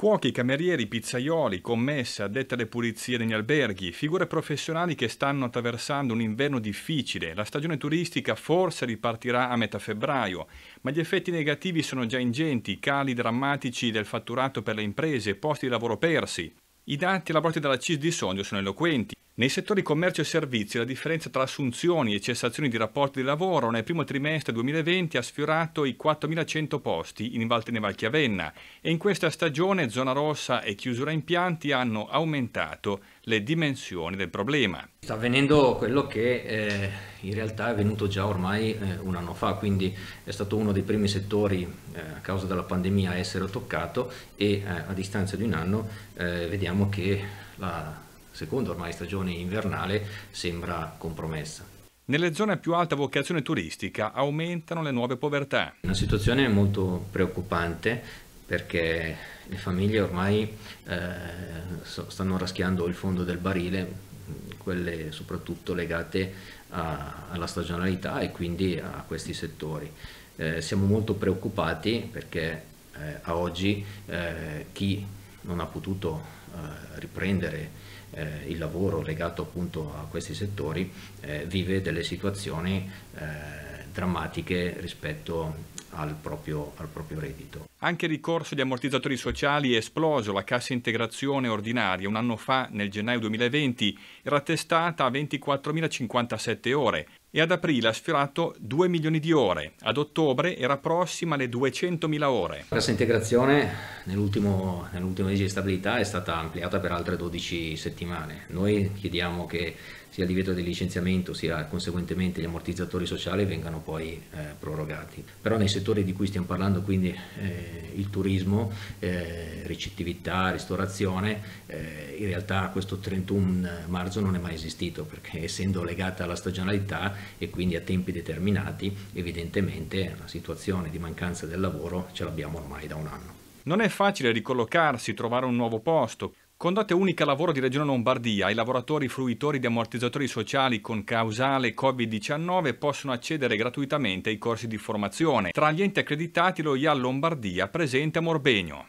Cuochi, camerieri, pizzaioli, commesse, addette alle pulizie negli alberghi, figure professionali che stanno attraversando un inverno difficile. La stagione turistica forse ripartirà a metà febbraio, ma gli effetti negativi sono già ingenti, cali drammatici del fatturato per le imprese, posti di lavoro persi. I dati elaborati dalla CIS di Sondrio sono eloquenti. Nei settori commercio e servizi la differenza tra assunzioni e cessazioni di rapporti di lavoro nel primo trimestre 2020 ha sfiorato i 4.100 posti in Valteneva Valchiavenna e in questa stagione zona rossa e chiusura impianti hanno aumentato le dimensioni del problema. Sta avvenendo quello che eh, in realtà è avvenuto già ormai eh, un anno fa, quindi è stato uno dei primi settori eh, a causa della pandemia a essere toccato e eh, a distanza di un anno eh, vediamo che la seconda ormai stagione invernale sembra compromessa. Nelle zone a più alta vocazione turistica aumentano le nuove povertà. Una situazione molto preoccupante perché le famiglie ormai eh, stanno raschiando il fondo del barile, quelle soprattutto legate a, alla stagionalità e quindi a questi settori. Eh, siamo molto preoccupati perché eh, a oggi eh, chi non ha potuto eh, riprendere eh, il lavoro legato appunto a questi settori eh, vive delle situazioni drammatiche rispetto al proprio, al proprio, reddito. Anche il ricorso agli ammortizzatori sociali è esploso, la cassa integrazione ordinaria un anno fa, nel gennaio 2020, era attestata a 24.057 ore, e ad aprile ha sfiorato 2 milioni di ore, ad ottobre era prossima alle 200.000 ore. La cassa integrazione nell'ultimo, nell'ultimo legge di stabilità è stata ampliata per altre 12 settimane. Noi chiediamo che sia il divieto di licenziamento sia conseguentemente gli ammortizzatori sociali vengano poi eh, prorogati. Però nei settori di cui stiamo parlando, quindi eh, il turismo, eh, ricettività, ristorazione, eh, in realtà questo 31 marzo non è mai esistito perché essendo legata alla stagionalità e quindi a tempi determinati, evidentemente la situazione di mancanza del lavoro ce l'abbiamo ormai da un anno. Non è facile ricollocarsi, trovare un nuovo posto. Con dote unica lavoro di Regione Lombardia, i lavoratori fruitori di ammortizzatori sociali con causale Covid-19 possono accedere gratuitamente ai corsi di formazione. Tra gli enti accreditati lo IA Lombardia presente a Morbegno.